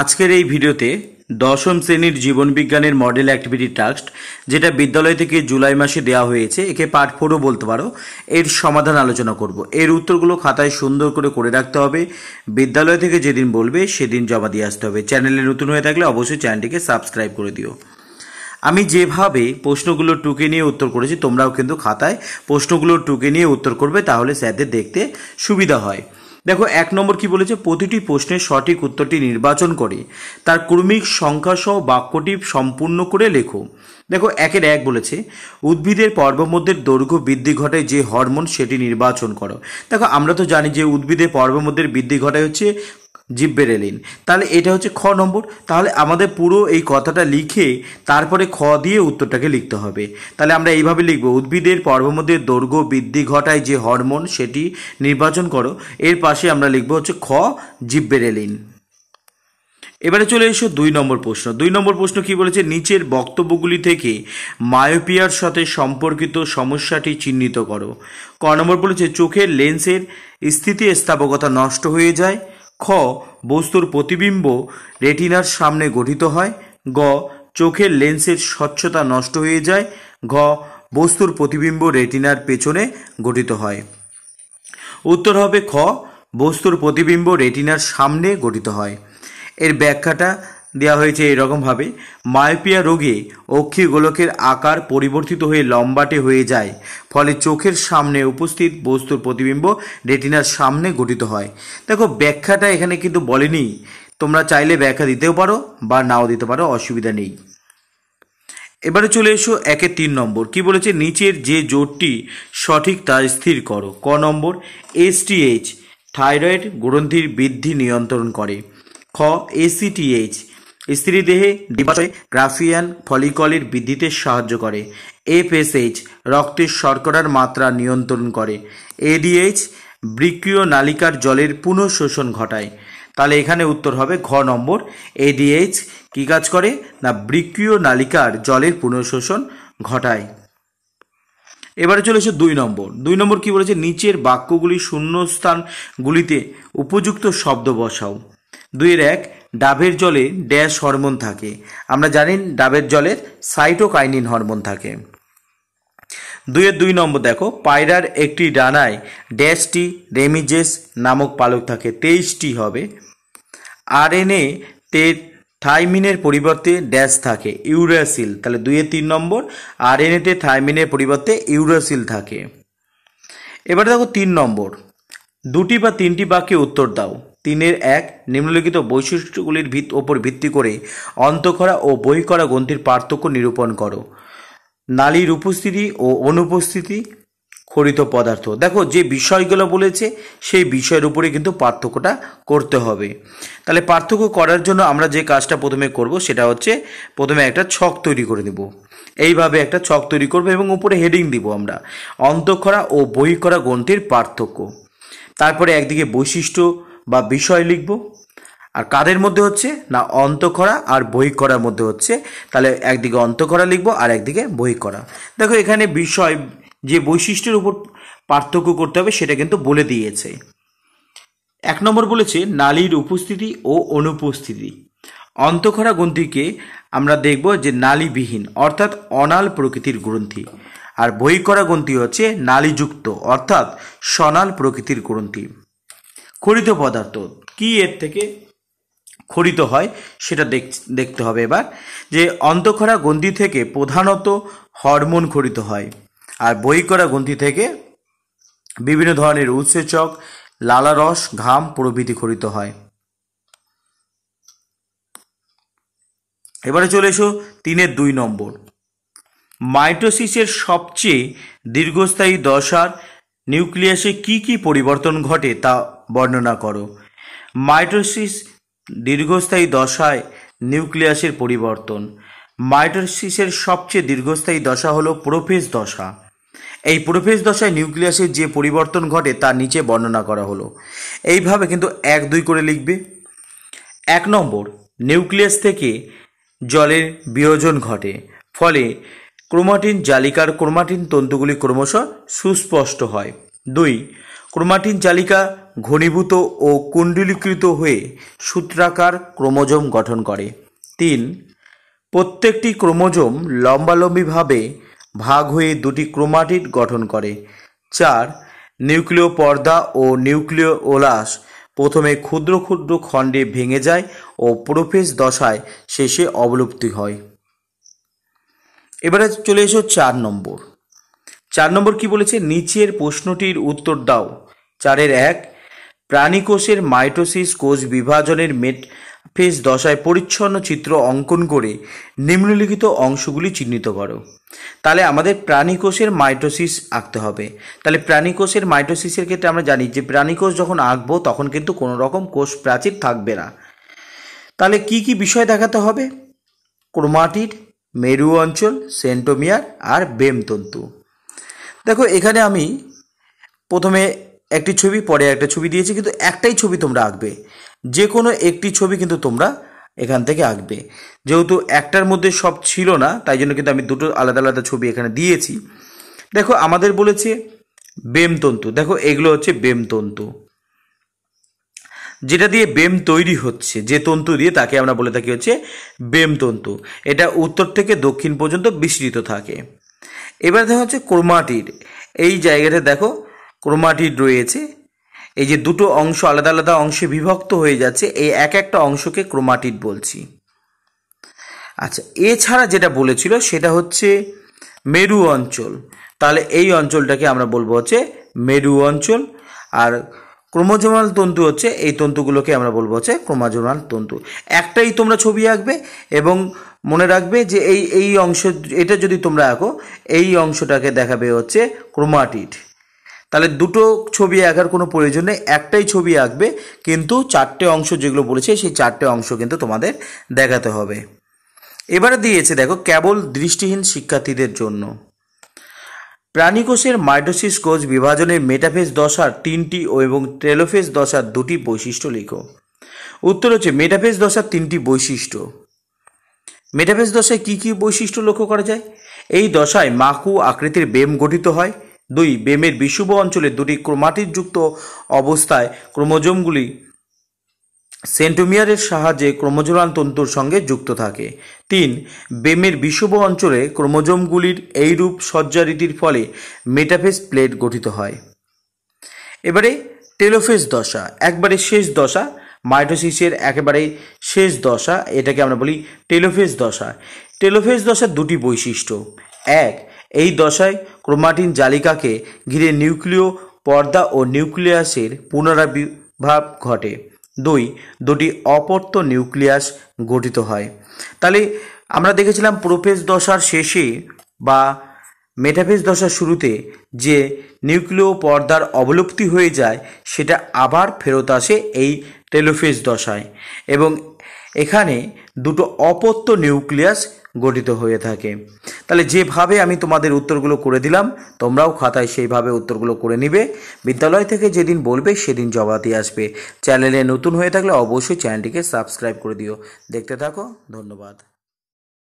আজকের এই ভিডিওতে দশম শ্রেণীর জীবনবিজ্ঞানের মডেল অ্যাক্টিভিটি টাস্ক যেটা বিদ্যালয় থেকে জুলাই মাসে দেওয়া হয়েছে একে পার্ট ফোরও বলতে পারো এর সমাধান আলোচনা করব এর উত্তরগুলো খাতায় সুন্দর করে করে রাখতে হবে বিদ্যালয় থেকে যেদিন বলবে সেদিন জমা দিয়ে আসতে হবে চ্যানেলে নতুন হয়ে থাকলে অবশ্যই চ্যানেলটিকে সাবস্ক্রাইব করে দিও আমি যেভাবে প্রশ্নগুলো টুকে নিয়ে উত্তর করেছি তোমরাও কিন্তু খাতায় প্রশ্নগুলো টুকে নিয়ে উত্তর করবে তাহলে স্যারদের দেখতে সুবিধা হয় দেখো এক নম্বর কি বলেছে প্রতিটি প্রশ্নের সঠিক উত্তরটি নির্বাচন করে তার ক্রমিক সংখ্যাসহ বাক্যটি সম্পূর্ণ করে লেখো দেখো একের এক বলেছে উদ্ভিদের মধ্যে দৈর্ঘ্য বৃদ্ধি ঘটায় যে হরমোন সেটি নির্বাচন করো দেখো আমরা তো জানি যে উদ্ভিদের মধ্যে বৃদ্ধি ঘটায় হচ্ছে জিভ বেরেলিন তাহলে এটা হচ্ছে খ নম্বর তাহলে আমাদের পুরো এই কথাটা লিখে তারপরে খ দিয়ে উত্তরটাকে লিখতে হবে তাহলে আমরা এইভাবে লিখব উদ্ভিদের পর্বমধ্যে দৈর্ঘ্য বৃদ্ধি ঘটায় যে হরমোন সেটি নির্বাচন করো এর পাশে আমরা লিখব হচ্ছে খ জিভ বেরেলিন এবারে চলে এসো দুই নম্বর প্রশ্ন দুই নম্বর প্রশ্ন কি বলেছে নিচের বক্তব্যগুলি থেকে মায়োপিয়ার সাথে সম্পর্কিত সমস্যাটি চিহ্নিত করো ক নম্বর বলেছে চোখের লেন্সের স্থিতি স্থাপকতা নষ্ট হয়ে যায় খ বস্তুর প্রতিবিম্ব রেটিনার সামনে গঠিত হয় গ চোখের লেন্সের স্বচ্ছতা নষ্ট হয়ে যায় ঘ বস্তুর প্রতিবিম্ব রেটিনার পেছনে গঠিত হয় উত্তর হবে খ বস্তুর প্রতিবিম্ব রেটিনার সামনে গঠিত হয় এর ব্যাখ্যাটা দেওয়া হয়েছে এরকমভাবে মায়োপিয়া রোগে অক্ষি গোলকের আকার পরিবর্তিত হয়ে লম্বাটে হয়ে যায় ফলে চোখের সামনে উপস্থিত বস্তুর প্রতিবিম্ব রেটিনার সামনে গঠিত হয় দেখো ব্যাখ্যাটা এখানে কিন্তু বলেনি তোমরা চাইলে ব্যাখ্যা দিতেও পারো বা নাও দিতে পারো অসুবিধা নেই এবারে চলে এসো একে তিন নম্বর কি বলেছে নিচের যে জোটটি সঠিক তা স্থির করো ক নম্বর এসটিএইচ থাইরয়েড গ্রন্থির বৃদ্ধি নিয়ন্ত্রণ করে খ এসিটিএইচ স্ত্রী দেহে ডিম্বাশয়ে গ্রাফিয়ান ফলিকলের বৃদ্ধিতে সাহায্য করে এফএসএইচ রক্তের শর্করার মাত্রা নিয়ন্ত্রণ করে এডিএইচ বৃক্রিয় নালিকার জলের পুনঃশোষণ ঘটায় তাহলে এখানে উত্তর হবে ঘ নম্বর এডিএইচ কী কাজ করে না বৃক্রিয় নালিকার জলের পুনঃশোষণ ঘটায় এবারে চলে এসে দুই নম্বর দুই নম্বর কি বলেছে নিচের বাক্যগুলি শূন্যস্থানগুলিতে উপযুক্ত শব্দ বসাও দুইয়ের এক ডাবের জলে ড্যাশ হরমোন থাকে আমরা জানি ডাবের জলের সাইটোকাইনিন হরমোন থাকে দুয়ের দুই নম্বর দেখো পায়রার একটি ডানায় ড্যাশটি রেমিজেস নামক পালক থাকে তেইশটি হবে আর এন এ তে থাইমিনের পরিবর্তে ড্যাশ থাকে ইউরাসিল তাহলে দুয়ে তিন নম্বর আর এন এতে থাইমিনের পরিবর্তে ইউরাসিল থাকে এবার দেখো তিন নম্বর দুটি বা তিনটি বাক্যে উত্তর দাও তিনের এক নিম্নলিখিত বৈশিষ্ট্যগুলির ভিত ওপর ভিত্তি করে অন্তঃকরা ও বহিকরা গ্রন্থির পার্থক্য নিরূপণ করো নালীর উপস্থিতি ও অনুপস্থিতি খরিত পদার্থ দেখো যে বিষয়গুলো বলেছে সেই বিষয়ের উপরে কিন্তু পার্থক্যটা করতে হবে তাহলে পার্থক্য করার জন্য আমরা যে কাজটা প্রথমে করব সেটা হচ্ছে প্রথমে একটা ছক তৈরি করে দেব এইভাবে একটা ছক তৈরি করবো এবং উপরে হেডিং দিব আমরা অন্তঃক্ষরা ও বহিকরা গ্রন্থির পার্থক্য তারপরে একদিকে বৈশিষ্ট্য বা বিষয় লিখব আর কাদের মধ্যে হচ্ছে না অন্তঃখরা আর বহিঃখরার মধ্যে হচ্ছে তাহলে একদিকে অন্তঃখরা লিখব আর একদিকে করা দেখো এখানে বিষয় যে বৈশিষ্ট্যের উপর পার্থক্য করতে হবে সেটা কিন্তু বলে দিয়েছে এক নম্বর বলেছে নালীর উপস্থিতি ও অনুপস্থিতি অন্তঃখরা গ্রন্থিকে আমরা দেখব যে নালীবিহীন অর্থাৎ অনাল প্রকৃতির গ্রন্থি আর বহিকরা গ্রন্থি হচ্ছে নালীযুক্ত অর্থাৎ সনাল প্রকৃতির গ্রন্থি খরিত পদার্থ কি এর থেকে খরিত হয় সেটা দেখতে হবে এবার যে অন্তঃখরা গ্রন্থি থেকে প্রধানত হরমোন খরিত হয় আর বহিকরা গ্রন্থি থেকে বিভিন্ন ধরনের উৎসেচক লালারস ঘাম প্রভৃতি খরিত হয় এবারে চলে এসো তিনের দুই নম্বর মাইটোসিসের সবচেয়ে দীর্ঘস্থায়ী দশার নিউক্লিয়াসে কি কি পরিবর্তন ঘটে তা বর্ণনা করো মাইটোসিস দীর্ঘস্থায়ী দশায় নিউক্লিয়াসের পরিবর্তন মাইটোসিসের সবচেয়ে দীর্ঘস্থায়ী দশা হলো প্রোফেজ দশা এই প্রোফেজ দশায় নিউক্লিয়াসের যে পরিবর্তন ঘটে তা নিচে বর্ণনা করা হলো এইভাবে কিন্তু এক দুই করে লিখবে এক নম্বর নিউক্লিয়াস থেকে জলের বিয়োজন ঘটে ফলে ক্রোমাটিন জালিকার ক্রোমাটিন তন্তুগুলি ক্রমশ সুস্পষ্ট হয় দুই ক্রোমাটিন জালিকা ঘনীভূত ও কুণ্ডলীকৃত হয়ে সূত্রাকার ক্রোমোজোম গঠন করে তিন প্রত্যেকটি ক্রোমোজোম লম্বালম্বিভাবে ভাগ হয়ে দুটি ক্রোমাটিড গঠন করে চার নিউক্লিয় পর্দা ও নিউক্লিয় ওলাস প্রথমে ক্ষুদ্র ক্ষুদ্র খণ্ডে ভেঙে যায় ও প্রোফেস দশায় শেষে অবলুপ্তি হয় এবারে চলে এসো চার নম্বর চার নম্বর কি বলেছে নিচের প্রশ্নটির উত্তর দাও চারের এক প্রাণীকোষের মাইটোসিস কোষ বিভাজনের মেট ফেস দশায় পরিচ্ছন্ন চিত্র অঙ্কন করে নিম্নলিখিত অংশগুলি চিহ্নিত করো তাহলে আমাদের প্রাণীকোষের মাইটোসিস আঁকতে হবে তাহলে প্রাণীকোষের মাইটোসিসের ক্ষেত্রে আমরা জানি যে প্রাণীকোষ যখন আঁকবো তখন কিন্তু কোনো রকম কোষ প্রাচীর থাকবে না তাহলে কি কি বিষয় দেখাতে হবে ক্রোমাটির মেরু অঞ্চল সেন্টোমিয়ার আর বেমতন্তু দেখো এখানে আমি প্রথমে একটি ছবি পরে একটা ছবি দিয়েছি কিন্তু একটাই ছবি তোমরা আঁকবে যে কোনো একটি ছবি কিন্তু তোমরা এখান থেকে আঁকবে যেহেতু একটার মধ্যে সব ছিল না তাই জন্য কিন্তু আমি দুটো আলাদা আলাদা ছবি এখানে দিয়েছি দেখো আমাদের বলেছে বেমতন্তু দেখো এগুলো হচ্ছে বেমতন্তু যেটা দিয়ে বেম তৈরি হচ্ছে যে তন্তু দিয়ে তাকে আমরা বলে থাকি হচ্ছে বেম তন্তু এটা উত্তর থেকে দক্ষিণ পর্যন্ত বিস্তৃত থাকে এবার দেখা হচ্ছে কোরমাটির এই জায়গাটা দেখো ক্রোমাটিড রয়েছে এই যে দুটো অংশ আলাদা আলাদা অংশে বিভক্ত হয়ে যাচ্ছে এই এক একটা অংশকে ক্রোমাটিড বলছি আচ্ছা এছাড়া যেটা বলেছিল সেটা হচ্ছে মেরু অঞ্চল তাহলে এই অঞ্চলটাকে আমরা বলবো হচ্ছে মেরু অঞ্চল আর ক্রোমোজোমাল তন্তু হচ্ছে এই তন্তুগুলোকে আমরা বলবো হচ্ছে ক্রোমাজোমাল তন্তু একটাই তোমরা ছবি আঁকবে এবং মনে রাখবে যে এই এই অংশ এটা যদি তোমরা আঁকো এই অংশটাকে দেখাবে হচ্ছে ক্রোমাটিড তাহলে দুটো ছবি আঁকার কোনো প্রয়োজন নেই একটাই ছবি আঁকবে কিন্তু চারটে অংশ যেগুলো বলেছে সেই চারটে অংশ কিন্তু তোমাদের দেখাতে হবে এবারে দিয়েছে দেখো কেবল দৃষ্টিহীন শিক্ষার্থীদের জন্য প্রাণীকোষের মাইটোসিস কোষ বিভাজনের মেটাফেস দশার তিনটি ও এবং ট্রেলোফেজ দশার দুটি বৈশিষ্ট্য লেখো উত্তর হচ্ছে মেটাফেস দশার তিনটি বৈশিষ্ট্য মেটাফেস দশায় কি কি বৈশিষ্ট্য লক্ষ্য করা যায় এই দশায় মাকু আকৃতির বেম গঠিত হয় দুই বেমের বিশুব অঞ্চলে দুটি ক্রোমাটির যুক্ত অবস্থায় ক্রোমোজোমগুলি সেন্টোমিয়ারের সাহায্যে ক্রোমোজোরান তন্তুর সঙ্গে যুক্ত থাকে তিন বেমের বিশুব অঞ্চলে ক্রোমোজোমগুলির এইরূপ সজ্জারীতির ফলে মেটাফেস প্লেট গঠিত হয় এবারে টেলোফেস দশা একবারে শেষ দশা মাইটোসিসের একেবারে শেষ দশা এটাকে আমরা বলি টেলোফেস দশা টেলোফেস দশার দুটি বৈশিষ্ট্য এক এই দশায় ক্রোমাটিন জালিকাকে ঘিরে নিউক্লিয় পর্দা ও নিউক্লিয়াসের পুনরাবির্ভাব ঘটে দুই দুটি অপত্য নিউক্লিয়াস গঠিত হয় তাহলে আমরা দেখেছিলাম প্রোফেজ দশার শেষে বা মেটাফেজ দশার শুরুতে যে নিউক্লিয় পর্দার অবলুপ্তি হয়ে যায় সেটা আবার ফেরত আসে এই টেলোফেজ দশায় এবং এখানে দুটো অপত্য নিউক্লিয়াস গঠিত হয়ে থাকে তাহলে যেভাবে আমি তোমাদের উত্তরগুলো করে দিলাম তোমরাও খাতায় সেইভাবে উত্তরগুলো করে নিবে বিদ্যালয় থেকে যেদিন বলবে সেদিন দিয়ে আসবে চ্যানেলে নতুন হয়ে থাকলে অবশ্যই চ্যানেলটিকে সাবস্ক্রাইব করে দিও দেখতে থাকো ধন্যবাদ